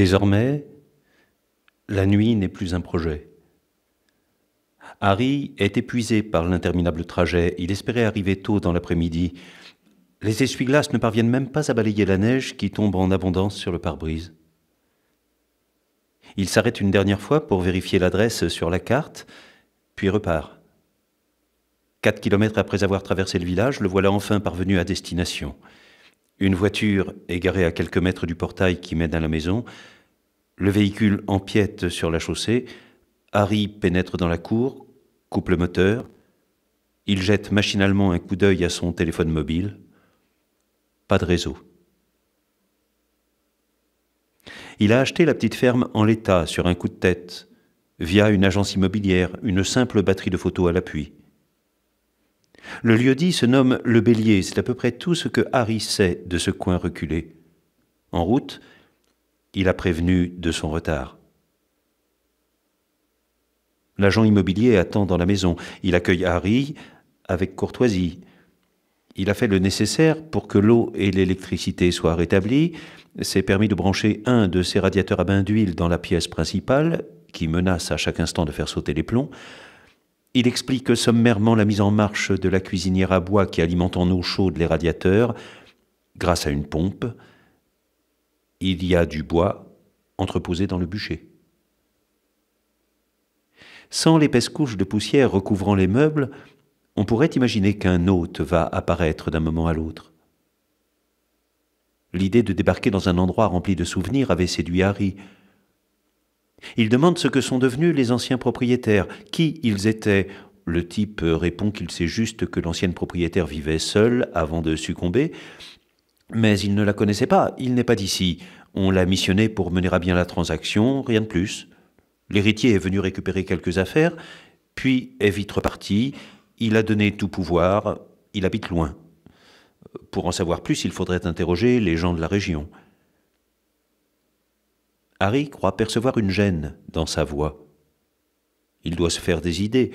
Désormais, la nuit n'est plus un projet. Harry est épuisé par l'interminable trajet. Il espérait arriver tôt dans l'après-midi. Les essuie-glaces ne parviennent même pas à balayer la neige qui tombe en abondance sur le pare-brise. Il s'arrête une dernière fois pour vérifier l'adresse sur la carte, puis repart. Quatre kilomètres après avoir traversé le village, le voilà enfin parvenu à destination une voiture égarée à quelques mètres du portail qui mène à la maison, le véhicule empiète sur la chaussée, Harry pénètre dans la cour, coupe le moteur, il jette machinalement un coup d'œil à son téléphone mobile. Pas de réseau. Il a acheté la petite ferme en l'état sur un coup de tête, via une agence immobilière, une simple batterie de photos à l'appui. Le lieu-dit se nomme le Bélier, c'est à peu près tout ce que Harry sait de ce coin reculé. En route, il a prévenu de son retard. L'agent immobilier attend dans la maison. Il accueille Harry avec courtoisie. Il a fait le nécessaire pour que l'eau et l'électricité soient rétablies, s'est permis de brancher un de ses radiateurs à bain d'huile dans la pièce principale, qui menace à chaque instant de faire sauter les plombs, il explique sommairement la mise en marche de la cuisinière à bois qui alimente en eau chaude les radiateurs grâce à une pompe. Il y a du bois entreposé dans le bûcher. Sans l'épaisse couche de poussière recouvrant les meubles, on pourrait imaginer qu'un hôte va apparaître d'un moment à l'autre. L'idée de débarquer dans un endroit rempli de souvenirs avait séduit Harry, il demande ce que sont devenus les anciens propriétaires, qui ils étaient. Le type répond qu'il sait juste que l'ancienne propriétaire vivait seule avant de succomber, mais il ne la connaissait pas, il n'est pas d'ici. On l'a missionné pour mener à bien la transaction, rien de plus. L'héritier est venu récupérer quelques affaires, puis est vite reparti, il a donné tout pouvoir, il habite loin. Pour en savoir plus, il faudrait interroger les gens de la région. Harry croit percevoir une gêne dans sa voix. Il doit se faire des idées.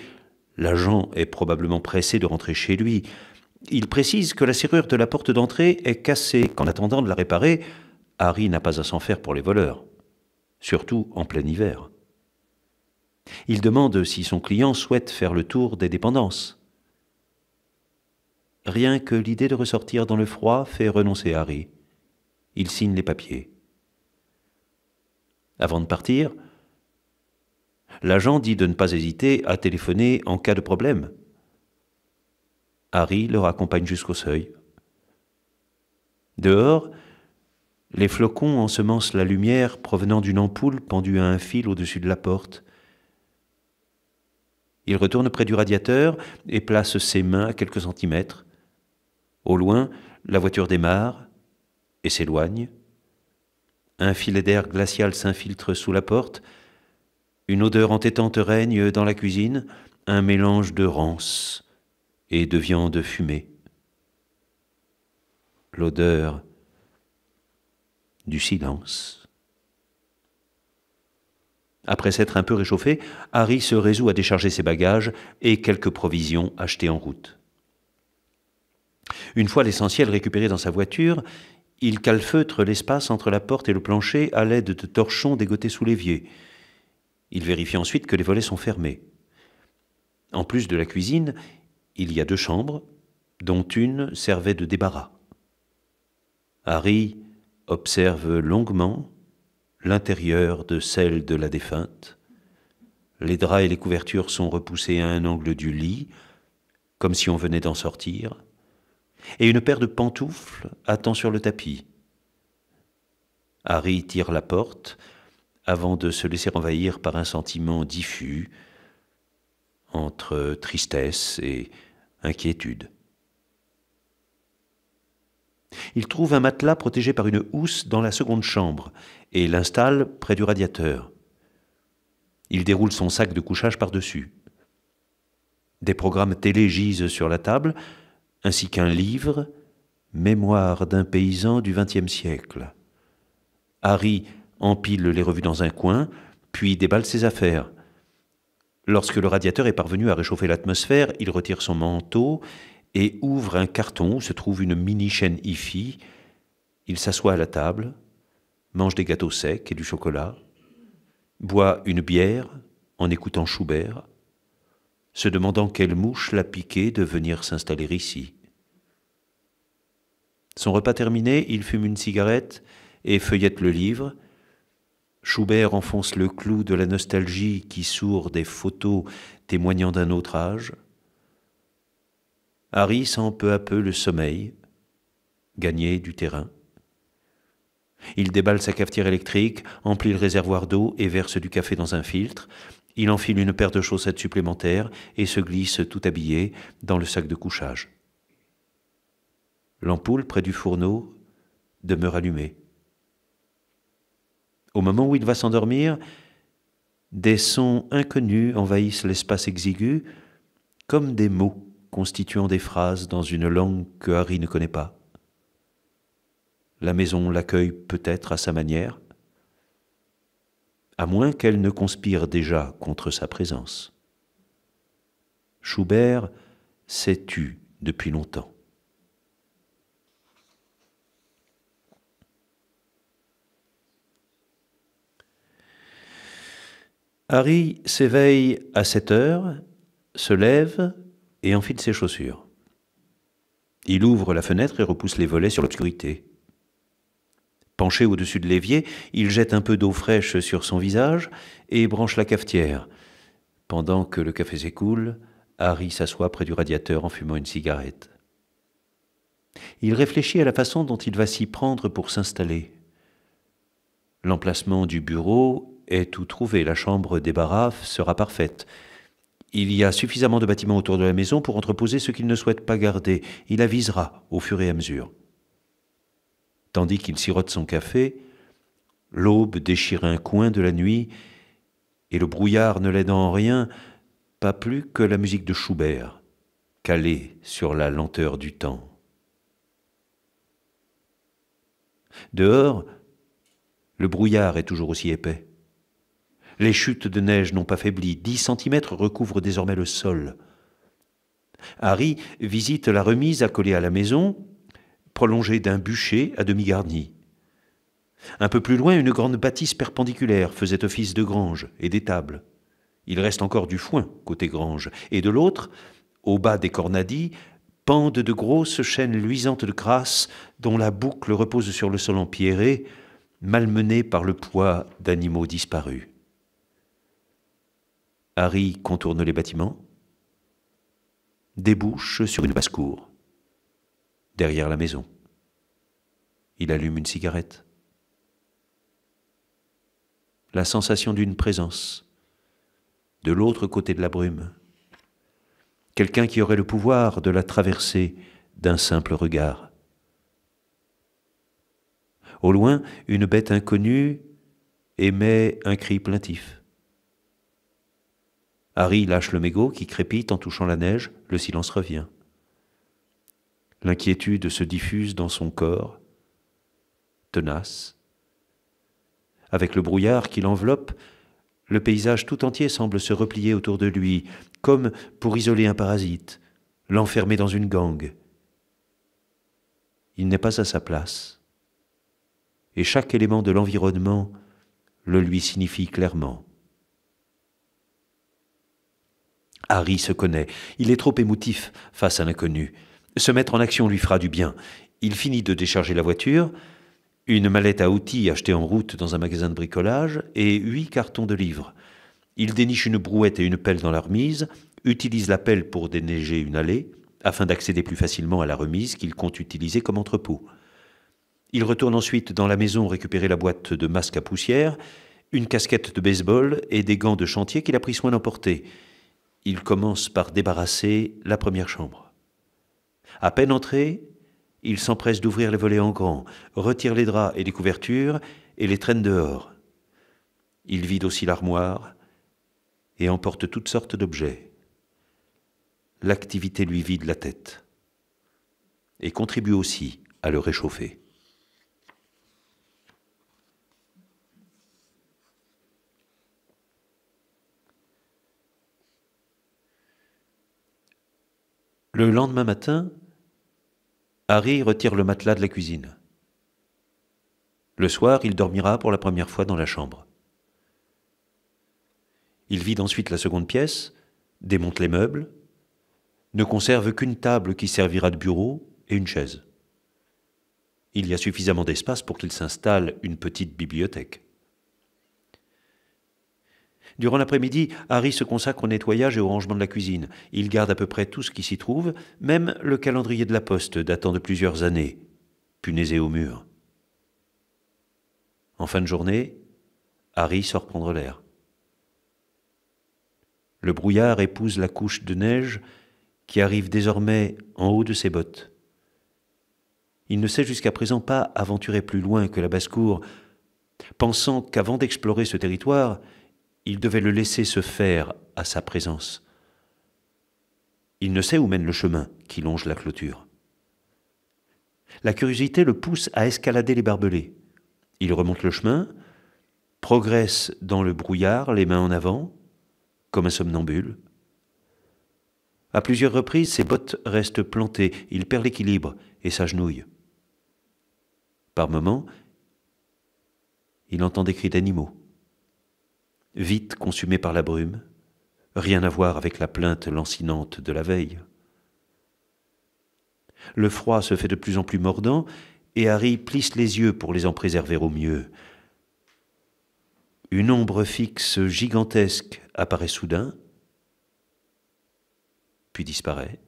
L'agent est probablement pressé de rentrer chez lui. Il précise que la serrure de la porte d'entrée est cassée, qu'en attendant de la réparer, Harry n'a pas à s'en faire pour les voleurs, surtout en plein hiver. Il demande si son client souhaite faire le tour des dépendances. Rien que l'idée de ressortir dans le froid fait renoncer Harry. Il signe les papiers. Avant de partir, l'agent dit de ne pas hésiter à téléphoner en cas de problème. Harry leur accompagne jusqu'au seuil. Dehors, les flocons ensemencent la lumière provenant d'une ampoule pendue à un fil au-dessus de la porte. Il retourne près du radiateur et place ses mains à quelques centimètres. Au loin, la voiture démarre et s'éloigne. Un filet d'air glacial s'infiltre sous la porte. Une odeur entêtante règne dans la cuisine, un mélange de rance et de viande fumée. L'odeur du silence. Après s'être un peu réchauffé, Harry se résout à décharger ses bagages et quelques provisions achetées en route. Une fois l'essentiel récupéré dans sa voiture, il calfeutre l'espace entre la porte et le plancher à l'aide de torchons dégotés sous l'évier. Il vérifie ensuite que les volets sont fermés. En plus de la cuisine, il y a deux chambres, dont une servait de débarras. Harry observe longuement l'intérieur de celle de la défunte. Les draps et les couvertures sont repoussés à un angle du lit, comme si on venait d'en sortir et une paire de pantoufles attend sur le tapis. Harry tire la porte avant de se laisser envahir par un sentiment diffus entre tristesse et inquiétude. Il trouve un matelas protégé par une housse dans la seconde chambre et l'installe près du radiateur. Il déroule son sac de couchage par-dessus. Des programmes télé gisent sur la table, ainsi qu'un livre, Mémoire d'un paysan du XXe siècle. Harry empile les revues dans un coin, puis déballe ses affaires. Lorsque le radiateur est parvenu à réchauffer l'atmosphère, il retire son manteau et ouvre un carton où se trouve une mini-chaîne hi-fi. Il s'assoit à la table, mange des gâteaux secs et du chocolat, boit une bière en écoutant Schubert, se demandant quelle mouche l'a piqué de venir s'installer ici. Son repas terminé, il fume une cigarette et feuillette le livre. Schubert enfonce le clou de la nostalgie qui sourd des photos témoignant d'un autre âge. Harry sent peu à peu le sommeil, gagner du terrain. Il déballe sa cafetière électrique, emplit le réservoir d'eau et verse du café dans un filtre. Il enfile une paire de chaussettes supplémentaires et se glisse tout habillé dans le sac de couchage. L'ampoule près du fourneau demeure allumée. Au moment où il va s'endormir, des sons inconnus envahissent l'espace exigu comme des mots constituant des phrases dans une langue que Harry ne connaît pas. La maison l'accueille peut-être à sa manière, à moins qu'elle ne conspire déjà contre sa présence. Schubert s'est tu depuis longtemps. Harry s'éveille à 7 heures, se lève et enfile ses chaussures. Il ouvre la fenêtre et repousse les volets sur l'obscurité. Penché au-dessus de l'évier, il jette un peu d'eau fraîche sur son visage et branche la cafetière. Pendant que le café s'écoule, Harry s'assoit près du radiateur en fumant une cigarette. Il réfléchit à la façon dont il va s'y prendre pour s'installer. L'emplacement du bureau est tout trouvé, la chambre des baraffes sera parfaite. Il y a suffisamment de bâtiments autour de la maison pour entreposer ce qu'il ne souhaite pas garder. Il avisera au fur et à mesure tandis qu'il sirote son café, l'aube déchire un coin de la nuit, et le brouillard ne l'aide en rien, pas plus que la musique de Schubert, calée sur la lenteur du temps. Dehors, le brouillard est toujours aussi épais. Les chutes de neige n'ont pas faibli, dix centimètres recouvrent désormais le sol. Harry visite la remise accolée à la maison, prolongée d'un bûcher à demi garni. Un peu plus loin, une grande bâtisse perpendiculaire faisait office de grange et d'étable. Il reste encore du foin côté grange, et de l'autre, au bas des cornadis, pendent de grosses chaînes luisantes de crasse dont la boucle repose sur le sol empierré, malmenée par le poids d'animaux disparus. Harry contourne les bâtiments, débouche sur une basse-cour derrière la maison. Il allume une cigarette. La sensation d'une présence, de l'autre côté de la brume, quelqu'un qui aurait le pouvoir de la traverser d'un simple regard. Au loin, une bête inconnue émet un cri plaintif. Harry lâche le mégot qui crépite en touchant la neige, le silence revient. L'inquiétude se diffuse dans son corps, tenace. Avec le brouillard qui l'enveloppe, le paysage tout entier semble se replier autour de lui, comme pour isoler un parasite, l'enfermer dans une gangue. Il n'est pas à sa place, et chaque élément de l'environnement le lui signifie clairement. Harry se connaît, il est trop émotif face à l'inconnu, se mettre en action lui fera du bien. Il finit de décharger la voiture, une mallette à outils achetée en route dans un magasin de bricolage et huit cartons de livres. Il déniche une brouette et une pelle dans la remise, utilise la pelle pour déneiger une allée, afin d'accéder plus facilement à la remise qu'il compte utiliser comme entrepôt. Il retourne ensuite dans la maison récupérer la boîte de masque à poussière, une casquette de baseball et des gants de chantier qu'il a pris soin d'emporter. Il commence par débarrasser la première chambre. À peine entré, il s'empresse d'ouvrir les volets en grand, retire les draps et les couvertures et les traîne dehors. Il vide aussi l'armoire et emporte toutes sortes d'objets. L'activité lui vide la tête et contribue aussi à le réchauffer. Le lendemain matin, Harry retire le matelas de la cuisine. Le soir, il dormira pour la première fois dans la chambre. Il vide ensuite la seconde pièce, démonte les meubles, ne conserve qu'une table qui servira de bureau et une chaise. Il y a suffisamment d'espace pour qu'il s'installe une petite bibliothèque. Durant l'après-midi, Harry se consacre au nettoyage et au rangement de la cuisine. Il garde à peu près tout ce qui s'y trouve, même le calendrier de la poste datant de plusieurs années, punaisé au mur. En fin de journée, Harry sort prendre l'air. Le brouillard épouse la couche de neige qui arrive désormais en haut de ses bottes. Il ne sait jusqu'à présent pas aventurer plus loin que la basse-cour, pensant qu'avant d'explorer ce territoire, il devait le laisser se faire à sa présence. Il ne sait où mène le chemin qui longe la clôture. La curiosité le pousse à escalader les barbelés. Il remonte le chemin, progresse dans le brouillard, les mains en avant, comme un somnambule. À plusieurs reprises, ses bottes restent plantées, il perd l'équilibre et s'agenouille. Par moments, il entend des cris d'animaux vite consumé par la brume, rien à voir avec la plainte lancinante de la veille. Le froid se fait de plus en plus mordant, et Harry plisse les yeux pour les en préserver au mieux. Une ombre fixe gigantesque apparaît soudain, puis disparaît.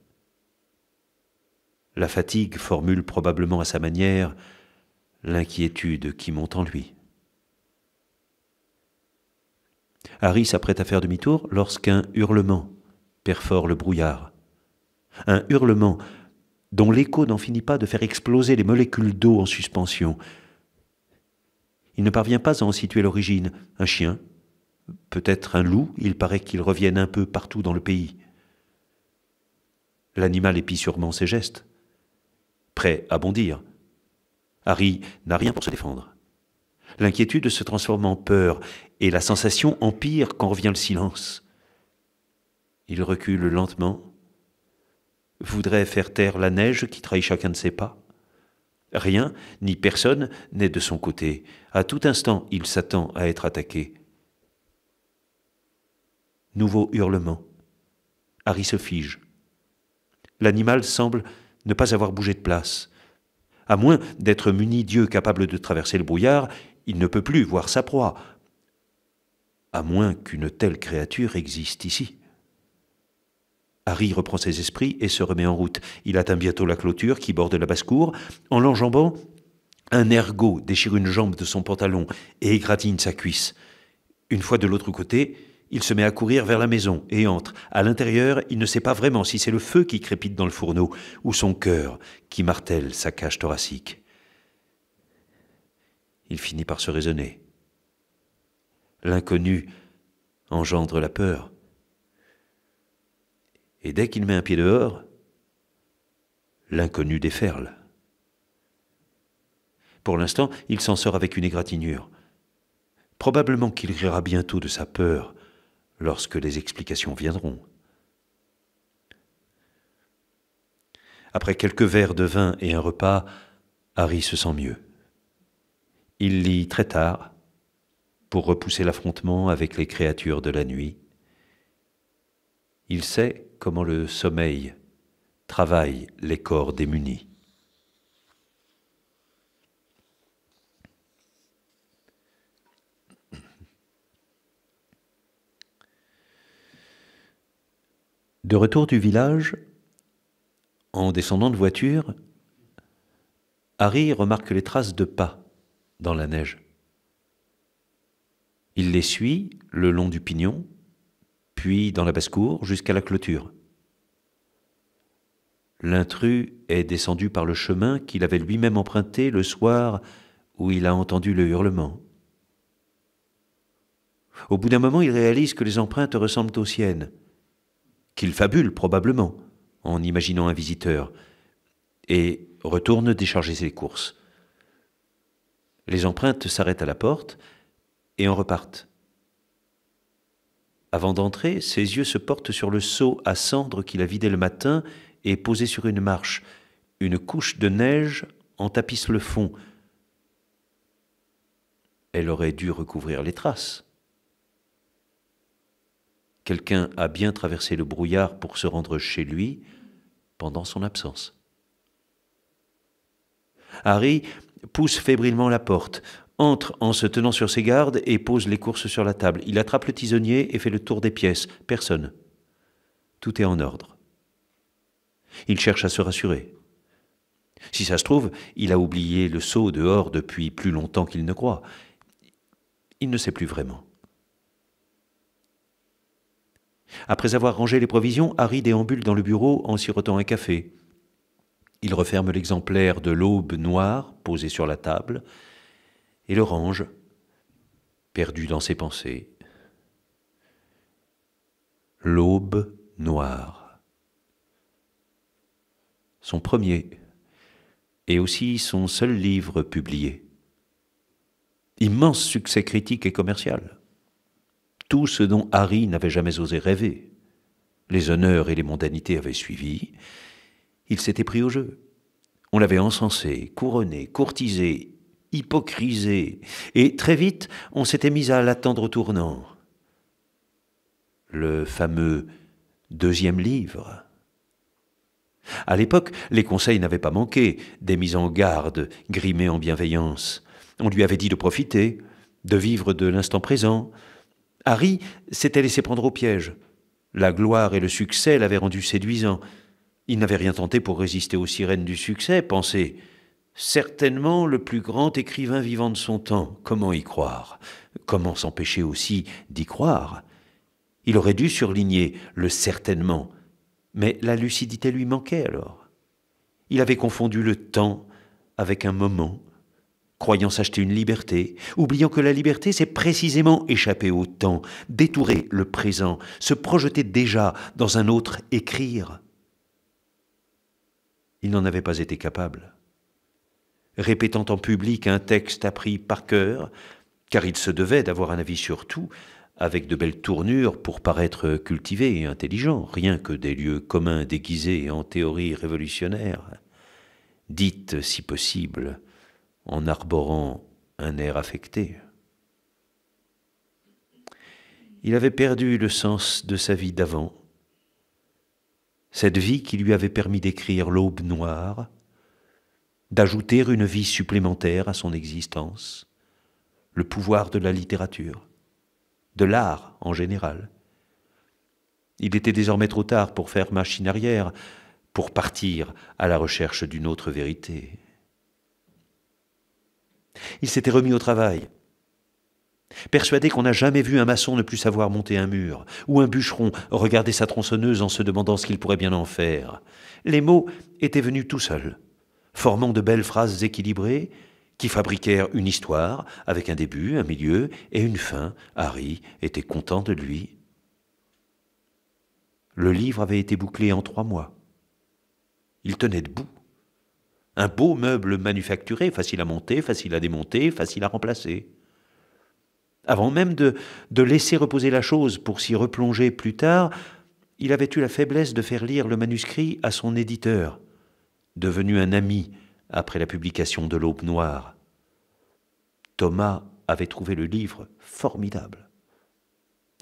La fatigue formule probablement à sa manière l'inquiétude qui monte en lui. Harry s'apprête à faire demi-tour lorsqu'un hurlement perfore le brouillard. Un hurlement dont l'écho n'en finit pas de faire exploser les molécules d'eau en suspension. Il ne parvient pas à en situer l'origine. Un chien Peut-être un loup Il paraît qu'ils reviennent un peu partout dans le pays. L'animal épie sûrement ses gestes. Prêt à bondir. Harry n'a rien pour se défendre. L'inquiétude se transforme en peur, et la sensation empire quand revient le silence. Il recule lentement, voudrait faire taire la neige qui trahit chacun de ses pas. Rien, ni personne, n'est de son côté. À tout instant, il s'attend à être attaqué. Nouveau hurlement. Harry se fige. L'animal semble ne pas avoir bougé de place. À moins d'être muni d'yeux capables de traverser le brouillard, il ne peut plus voir sa proie, à moins qu'une telle créature existe ici. Harry reprend ses esprits et se remet en route. Il atteint bientôt la clôture qui borde la basse-cour. En l'enjambant, un ergot déchire une jambe de son pantalon et égratigne sa cuisse. Une fois de l'autre côté, il se met à courir vers la maison et entre. À l'intérieur, il ne sait pas vraiment si c'est le feu qui crépite dans le fourneau ou son cœur qui martèle sa cage thoracique il finit par se raisonner. L'inconnu engendre la peur. Et dès qu'il met un pied dehors, l'inconnu déferle. Pour l'instant, il s'en sort avec une égratignure. Probablement qu'il rira bientôt de sa peur lorsque les explications viendront. Après quelques verres de vin et un repas, Harry se sent mieux. Il lit très tard pour repousser l'affrontement avec les créatures de la nuit. Il sait comment le sommeil travaille les corps démunis. De retour du village, en descendant de voiture, Harry remarque les traces de pas dans la neige. Il les suit le long du pignon, puis dans la basse-cour jusqu'à la clôture. L'intrus est descendu par le chemin qu'il avait lui-même emprunté le soir où il a entendu le hurlement. Au bout d'un moment, il réalise que les empreintes ressemblent aux siennes, qu'il fabule probablement en imaginant un visiteur, et retourne décharger ses courses les empreintes s'arrêtent à la porte et en repartent. Avant d'entrer, ses yeux se portent sur le seau à cendres qu'il a vidé le matin et posé sur une marche. Une couche de neige en tapisse le fond. Elle aurait dû recouvrir les traces. Quelqu'un a bien traversé le brouillard pour se rendre chez lui pendant son absence. Harry pousse fébrilement la porte, entre en se tenant sur ses gardes et pose les courses sur la table. Il attrape le tisonnier et fait le tour des pièces. Personne. Tout est en ordre. Il cherche à se rassurer. Si ça se trouve, il a oublié le seau dehors depuis plus longtemps qu'il ne croit. Il ne sait plus vraiment. Après avoir rangé les provisions, Harry déambule dans le bureau en sirotant un café. Il referme l'exemplaire de l'aube noire posé sur la table et le range, perdu dans ses pensées. L'aube noire. Son premier et aussi son seul livre publié. Immense succès critique et commercial. Tout ce dont Harry n'avait jamais osé rêver. Les honneurs et les mondanités avaient suivi, il s'était pris au jeu. On l'avait encensé, couronné, courtisé, hypocrisé, et très vite on s'était mis à l'attendre au tournant. Le fameux deuxième livre. À l'époque, les conseils n'avaient pas manqué, des mises en garde, grimées en bienveillance. On lui avait dit de profiter, de vivre de l'instant présent. Harry s'était laissé prendre au piège. La gloire et le succès l'avaient rendu séduisant. Il n'avait rien tenté pour résister aux sirènes du succès, penser « Certainement le plus grand écrivain vivant de son temps. Comment y croire Comment s'empêcher aussi d'y croire Il aurait dû surligner le certainement, mais la lucidité lui manquait alors. Il avait confondu le temps avec un moment, croyant s'acheter une liberté, oubliant que la liberté, c'est précisément échapper au temps, détourer le présent, se projeter déjà dans un autre écrire il n'en avait pas été capable. Répétant en public un texte appris par cœur, car il se devait d'avoir un avis sur tout, avec de belles tournures pour paraître cultivé et intelligent, rien que des lieux communs déguisés en théorie révolutionnaire, dites si possible en arborant un air affecté. Il avait perdu le sens de sa vie d'avant, cette vie qui lui avait permis d'écrire l'aube noire, d'ajouter une vie supplémentaire à son existence, le pouvoir de la littérature, de l'art en général. Il était désormais trop tard pour faire machine arrière, pour partir à la recherche d'une autre vérité. Il s'était remis au travail, Persuadé qu'on n'a jamais vu un maçon ne plus savoir monter un mur, ou un bûcheron regarder sa tronçonneuse en se demandant ce qu'il pourrait bien en faire. Les mots étaient venus tout seuls, formant de belles phrases équilibrées qui fabriquèrent une histoire avec un début, un milieu et une fin. Harry était content de lui. Le livre avait été bouclé en trois mois. Il tenait debout. Un beau meuble manufacturé, facile à monter, facile à démonter, facile à remplacer. Avant même de, laisser reposer la chose pour s'y replonger plus tard, il avait eu la faiblesse de faire lire le manuscrit à son éditeur, devenu un ami après la publication de l'Aube Noire. Thomas avait trouvé le livre formidable.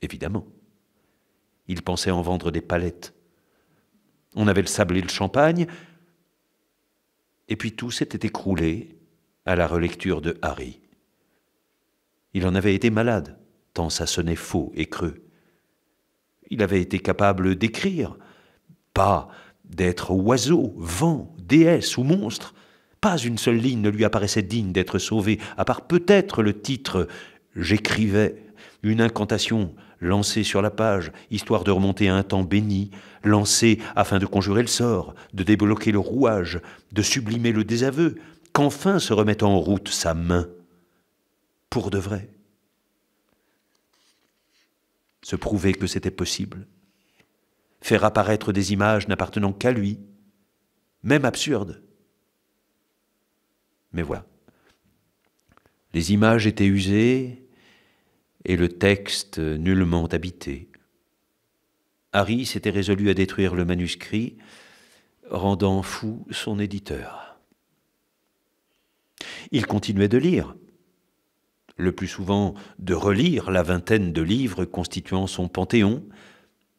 Évidemment. Il pensait en vendre des palettes. On avait le sablé et le champagne, et puis tout s'était écroulé à la relecture de Harry. Il en avait été malade, tant ça sonnait faux et creux. Il avait été capable d'écrire, pas d'être oiseau, vent, déesse ou monstre. Pas une seule ligne ne lui apparaissait digne d'être sauvée, à part peut-être le titre J'écrivais, une incantation lancée sur la page, histoire de remonter à un temps béni, lancée afin de conjurer le sort, de débloquer le rouage, de sublimer le désaveu, qu'enfin se remette en route sa main pour de vrai. Se prouver que c'était possible. Faire apparaître des images n'appartenant qu'à lui, même absurdes. Mais voilà. Les images étaient usées et le texte nullement habité. Harry s'était résolu à détruire le manuscrit, rendant fou son éditeur. Il continuait de lire, le plus souvent de relire la vingtaine de livres constituant son panthéon,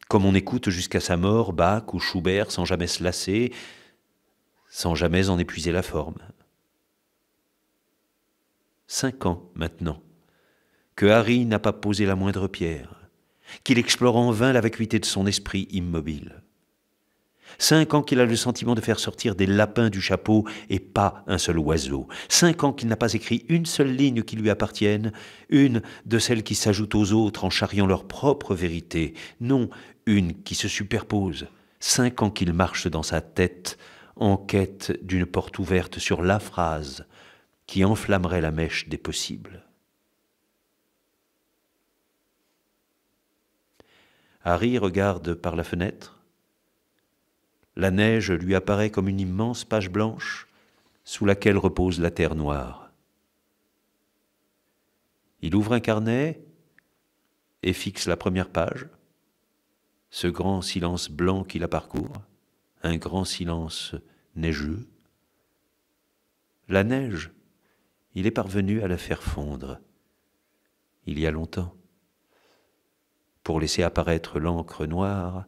comme on écoute jusqu'à sa mort Bach ou Schubert sans jamais se lasser, sans jamais en épuiser la forme. Cinq ans maintenant, que Harry n'a pas posé la moindre pierre, qu'il explore en vain la vacuité de son esprit immobile. Cinq ans qu'il a le sentiment de faire sortir des lapins du chapeau et pas un seul oiseau. Cinq ans qu'il n'a pas écrit une seule ligne qui lui appartienne, une de celles qui s'ajoutent aux autres en charriant leur propre vérité, non une qui se superpose. Cinq ans qu'il marche dans sa tête, en quête d'une porte ouverte sur la phrase qui enflammerait la mèche des possibles. Harry regarde par la fenêtre la neige lui apparaît comme une immense page blanche sous laquelle repose la terre noire. Il ouvre un carnet et fixe la première page. Ce grand silence blanc qui la parcourt, un grand silence neigeux. La neige, il est parvenu à la faire fondre, il y a longtemps, pour laisser apparaître l'encre noire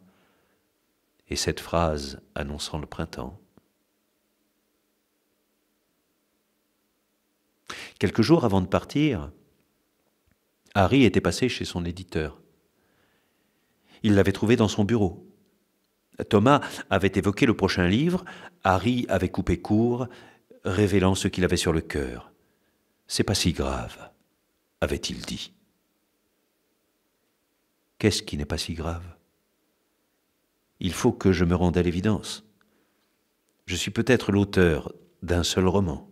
et cette phrase annonçant le printemps. Quelques jours avant de partir, Harry était passé chez son éditeur. Il l'avait trouvé dans son bureau. Thomas avait évoqué le prochain livre, Harry avait coupé court, révélant ce qu'il avait sur le cœur. C'est pas si grave, avait-il dit. Qu'est-ce qui n'est pas si grave il faut que je me rende à l'évidence. Je suis peut-être l'auteur d'un seul roman.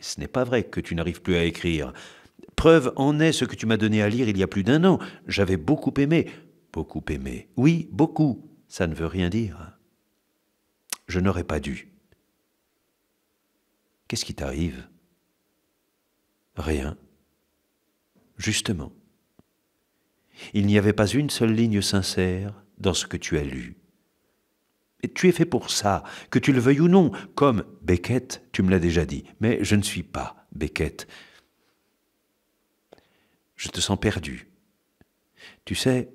Ce n'est pas vrai que tu n'arrives plus à écrire. Preuve en est ce que tu m'as donné à lire il y a plus d'un an. J'avais beaucoup aimé. Beaucoup aimé. Oui, beaucoup. Ça ne veut rien dire. Je n'aurais pas dû. Qu'est-ce qui t'arrive Rien. Justement. Il n'y avait pas une seule ligne sincère, dans ce que tu as lu. tu es fait pour ça, que tu le veuilles ou non, comme Beckett, tu me l'as déjà dit, mais je ne suis pas Beckett. Je te sens perdu. Tu sais,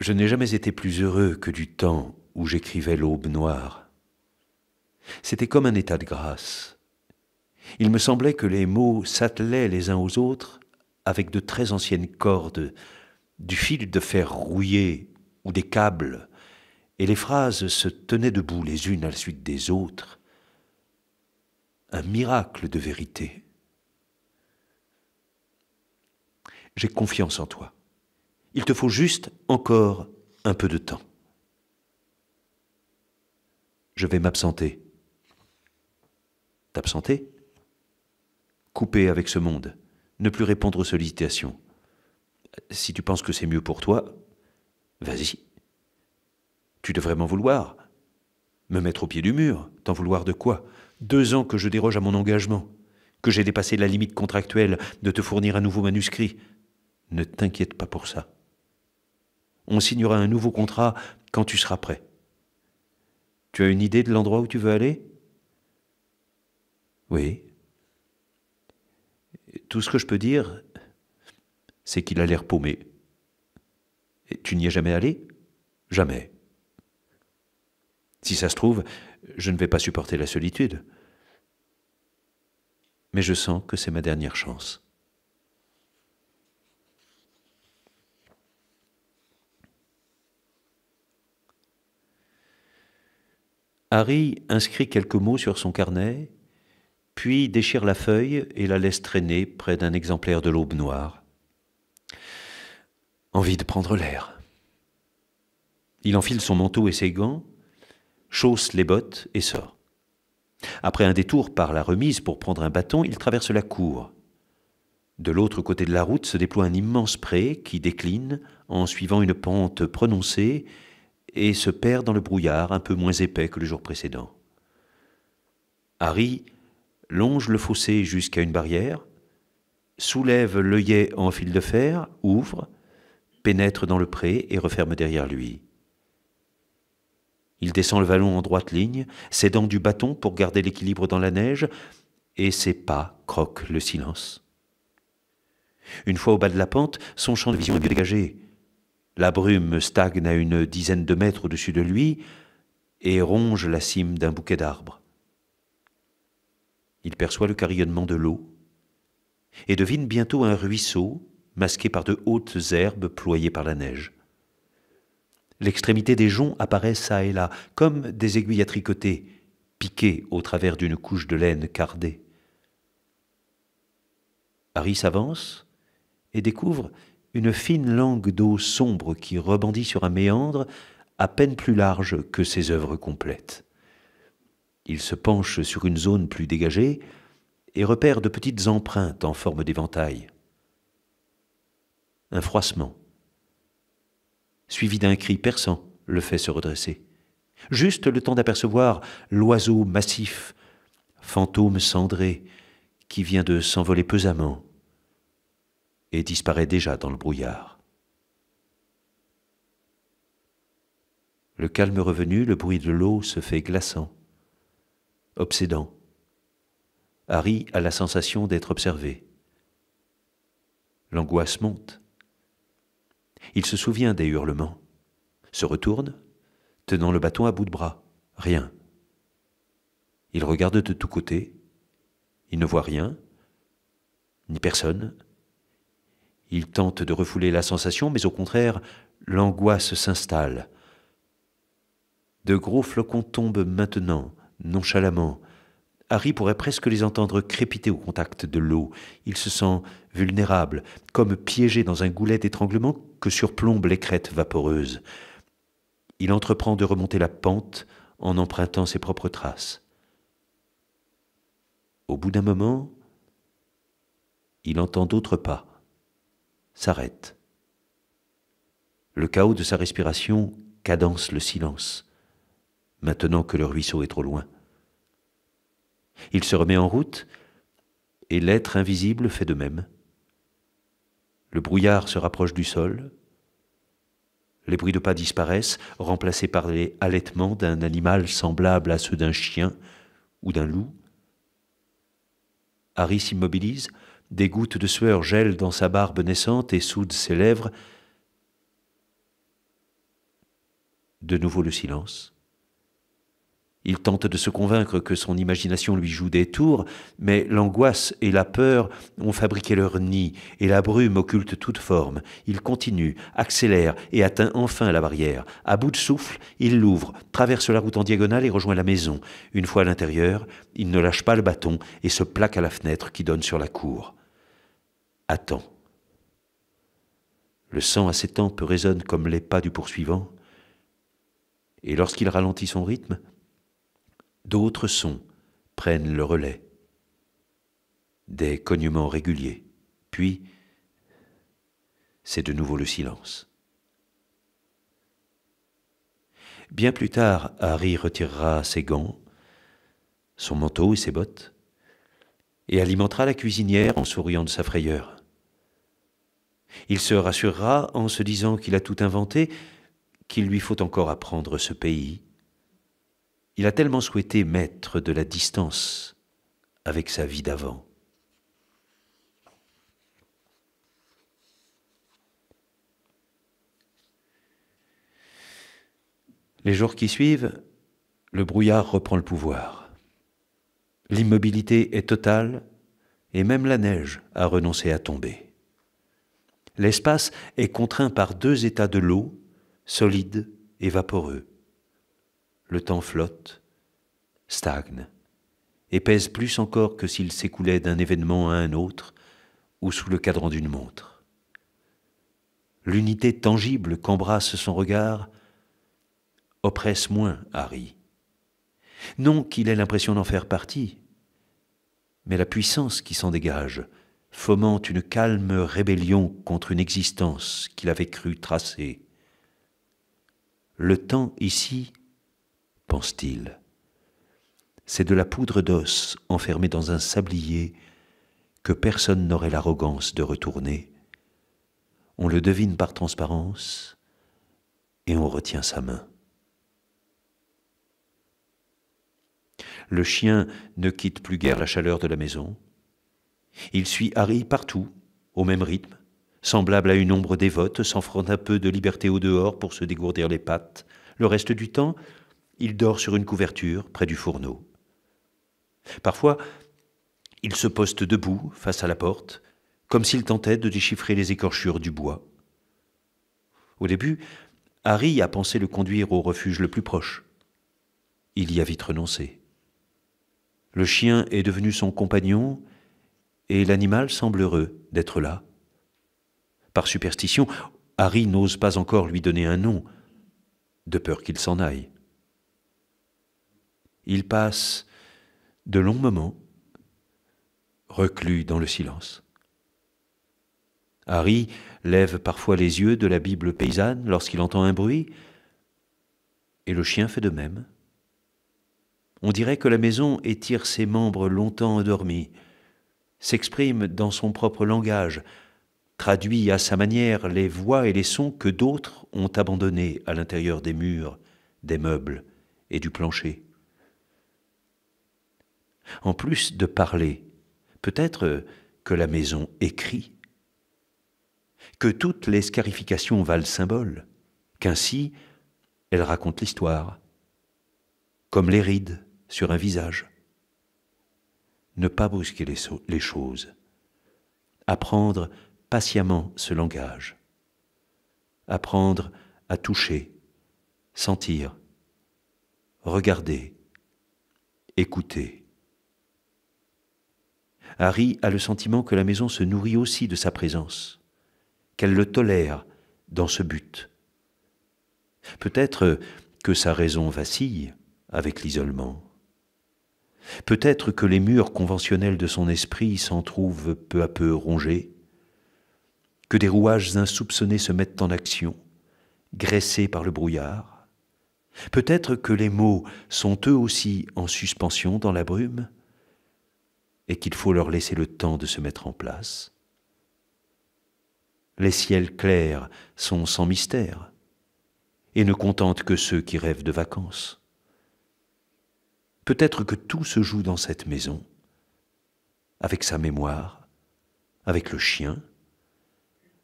je n'ai jamais été plus heureux que du temps où j'écrivais l'aube noire. C'était comme un état de grâce. Il me semblait que les mots s'attelaient les uns aux autres avec de très anciennes cordes du fil de fer rouillé ou des câbles, et les phrases se tenaient debout les unes à la suite des autres. Un miracle de vérité. J'ai confiance en toi. Il te faut juste encore un peu de temps. Je vais m'absenter. T'absenter Couper avec ce monde, ne plus répondre aux sollicitations si tu penses que c'est mieux pour toi, vas-y. Tu devrais m'en vouloir. Me mettre au pied du mur, t'en vouloir de quoi Deux ans que je déroge à mon engagement, que j'ai dépassé la limite contractuelle de te fournir un nouveau manuscrit. Ne t'inquiète pas pour ça. On signera un nouveau contrat quand tu seras prêt. Tu as une idée de l'endroit où tu veux aller Oui. Tout ce que je peux dire, c'est qu'il a l'air paumé. Et tu n'y es jamais allé Jamais. Si ça se trouve, je ne vais pas supporter la solitude. Mais je sens que c'est ma dernière chance. Harry inscrit quelques mots sur son carnet, puis déchire la feuille et la laisse traîner près d'un exemplaire de l'aube noire. Envie de prendre l'air. Il enfile son manteau et ses gants, chausse les bottes et sort. Après un détour par la remise pour prendre un bâton, il traverse la cour. De l'autre côté de la route se déploie un immense pré qui décline en suivant une pente prononcée et se perd dans le brouillard un peu moins épais que le jour précédent. Harry longe le fossé jusqu'à une barrière, soulève l'œillet en fil de fer, ouvre, pénètre dans le pré et referme derrière lui. Il descend le vallon en droite ligne, s'aidant du bâton pour garder l'équilibre dans la neige, et ses pas croquent le silence. Une fois au bas de la pente, son champ de vision est dégagé. La brume stagne à une dizaine de mètres au-dessus de lui et ronge la cime d'un bouquet d'arbres. Il perçoit le carillonnement de l'eau et devine bientôt un ruisseau masquée par de hautes herbes ployées par la neige. L'extrémité des joncs apparaît çà et là, comme des aiguilles à tricoter, piquées au travers d'une couche de laine cardée. Harry s'avance et découvre une fine langue d'eau sombre qui rebondit sur un méandre à peine plus large que ses œuvres complètes. Il se penche sur une zone plus dégagée et repère de petites empreintes en forme d'éventail un froissement, suivi d'un cri perçant, le fait se redresser. Juste le temps d'apercevoir l'oiseau massif, fantôme cendré, qui vient de s'envoler pesamment et disparaît déjà dans le brouillard. Le calme revenu, le bruit de l'eau se fait glaçant, obsédant. Harry a la sensation d'être observé. L'angoisse monte. Il se souvient des hurlements, se retourne, tenant le bâton à bout de bras. Rien. Il regarde de tous côtés. Il ne voit rien, ni personne. Il tente de refouler la sensation, mais au contraire, l'angoisse s'installe. De gros flocons tombent maintenant, nonchalamment, Harry pourrait presque les entendre crépiter au contact de l'eau. Il se sent vulnérable, comme piégé dans un goulet d'étranglement que surplombent les crêtes vaporeuses. Il entreprend de remonter la pente en empruntant ses propres traces. Au bout d'un moment, il entend d'autres pas, s'arrête. Le chaos de sa respiration cadence le silence, maintenant que le ruisseau est trop loin. Il se remet en route et l'être invisible fait de même. Le brouillard se rapproche du sol, les bruits de pas disparaissent, remplacés par les halètements d'un animal semblable à ceux d'un chien ou d'un loup. Harry s'immobilise, des gouttes de sueur gèlent dans sa barbe naissante et soudent ses lèvres. De nouveau le silence. Il tente de se convaincre que son imagination lui joue des tours, mais l'angoisse et la peur ont fabriqué leur nid, et la brume occulte toute forme. Il continue, accélère, et atteint enfin la barrière. À bout de souffle, il l'ouvre, traverse la route en diagonale et rejoint la maison. Une fois à l'intérieur, il ne lâche pas le bâton et se plaque à la fenêtre qui donne sur la cour. Attends. Le sang à ses tempes résonne comme les pas du poursuivant, et lorsqu'il ralentit son rythme, d'autres sons prennent le relais. Des cognements réguliers, puis c'est de nouveau le silence. Bien plus tard, Harry retirera ses gants, son manteau et ses bottes, et alimentera la cuisinière en souriant de sa frayeur. Il se rassurera en se disant qu'il a tout inventé, qu'il lui faut encore apprendre ce pays, il a tellement souhaité mettre de la distance avec sa vie d'avant. Les jours qui suivent, le brouillard reprend le pouvoir. L'immobilité est totale et même la neige a renoncé à tomber. L'espace est contraint par deux états de l'eau, solide et vaporeux, le temps flotte, stagne, et pèse plus encore que s'il s'écoulait d'un événement à un autre ou sous le cadran d'une montre. L'unité tangible qu'embrasse son regard oppresse moins Harry. Non qu'il ait l'impression d'en faire partie, mais la puissance qui s'en dégage fomente une calme rébellion contre une existence qu'il avait cru tracée. Le temps ici pense-t-il. C'est de la poudre d'os enfermée dans un sablier que personne n'aurait l'arrogance de retourner. On le devine par transparence et on retient sa main. Le chien ne quitte plus guère la chaleur de la maison. Il suit Harry partout, au même rythme, semblable à une ombre dévote, s'enfrant un peu de liberté au dehors pour se dégourdir les pattes. Le reste du temps, il dort sur une couverture près du fourneau. Parfois, il se poste debout face à la porte, comme s'il tentait de déchiffrer les écorchures du bois. Au début, Harry a pensé le conduire au refuge le plus proche. Il y a vite renoncé. Le chien est devenu son compagnon et l'animal semble heureux d'être là. Par superstition, Harry n'ose pas encore lui donner un nom, de peur qu'il s'en aille il passe de longs moments reclus dans le silence. Harry lève parfois les yeux de la Bible paysanne lorsqu'il entend un bruit, et le chien fait de même. On dirait que la maison étire ses membres longtemps endormis, s'exprime dans son propre langage, traduit à sa manière les voix et les sons que d'autres ont abandonnés à l'intérieur des murs, des meubles et du plancher. En plus de parler, peut-être que la maison écrit, que toutes les scarifications valent symbole, qu'ainsi elle raconte l'histoire, comme les rides sur un visage. Ne pas brusquer les, les choses, apprendre patiemment ce langage, apprendre à toucher, sentir, regarder, écouter. Harry a le sentiment que la maison se nourrit aussi de sa présence, qu'elle le tolère dans ce but. Peut-être que sa raison vacille avec l'isolement. Peut-être que les murs conventionnels de son esprit s'en trouvent peu à peu rongés, que des rouages insoupçonnés se mettent en action, graissés par le brouillard. Peut-être que les mots sont eux aussi en suspension dans la brume, et qu'il faut leur laisser le temps de se mettre en place. Les ciels clairs sont sans mystère et ne contentent que ceux qui rêvent de vacances. Peut-être que tout se joue dans cette maison, avec sa mémoire, avec le chien,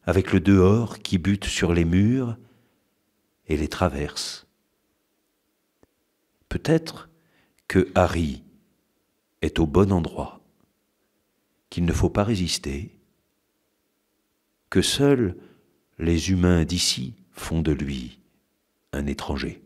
avec le dehors qui bute sur les murs et les traverse. Peut-être que Harry est au bon endroit qu'il ne faut pas résister, que seuls les humains d'ici font de lui un étranger.